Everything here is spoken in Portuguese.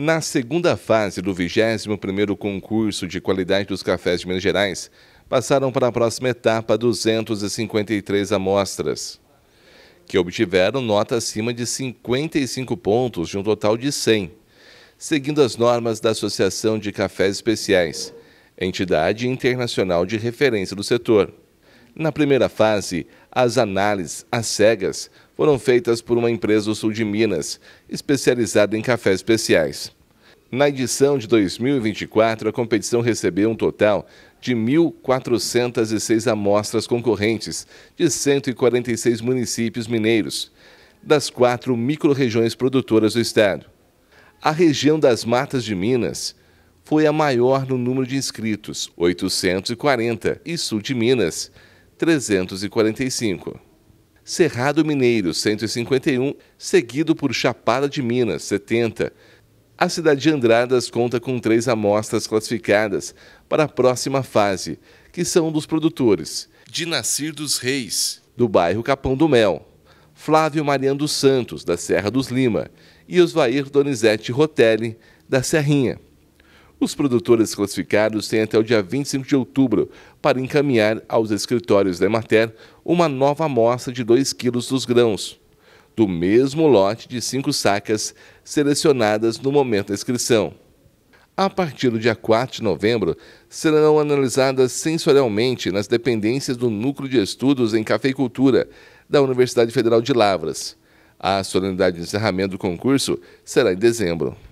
Na segunda fase do 21º concurso de qualidade dos cafés de Minas Gerais, passaram para a próxima etapa 253 amostras, que obtiveram nota acima de 55 pontos de um total de 100, seguindo as normas da Associação de Cafés Especiais, entidade internacional de referência do setor. Na primeira fase, as análises às cegas foram feitas por uma empresa do sul de Minas, especializada em cafés especiais. Na edição de 2024, a competição recebeu um total de 1.406 amostras concorrentes de 146 municípios mineiros, das quatro micro-regiões produtoras do estado. A região das Matas de Minas foi a maior no número de inscritos, 840, e Sul de Minas, 345. Cerrado Mineiro, 151, seguido por Chapada de Minas, 70. A cidade de Andradas conta com três amostras classificadas para a próxima fase, que são dos produtores de Nascir dos Reis, do bairro Capão do Mel, Flávio Mariano dos Santos, da Serra dos Lima, e Osvair Donizete Rotelli, da Serrinha. Os produtores classificados têm até o dia 25 de outubro para encaminhar aos escritórios da Emater uma nova amostra de 2 quilos dos grãos, do mesmo lote de cinco sacas selecionadas no momento da inscrição. A partir do dia 4 de novembro, serão analisadas sensorialmente nas dependências do Núcleo de Estudos em Cafeicultura da Universidade Federal de Lavras. A solenidade de encerramento do concurso será em dezembro.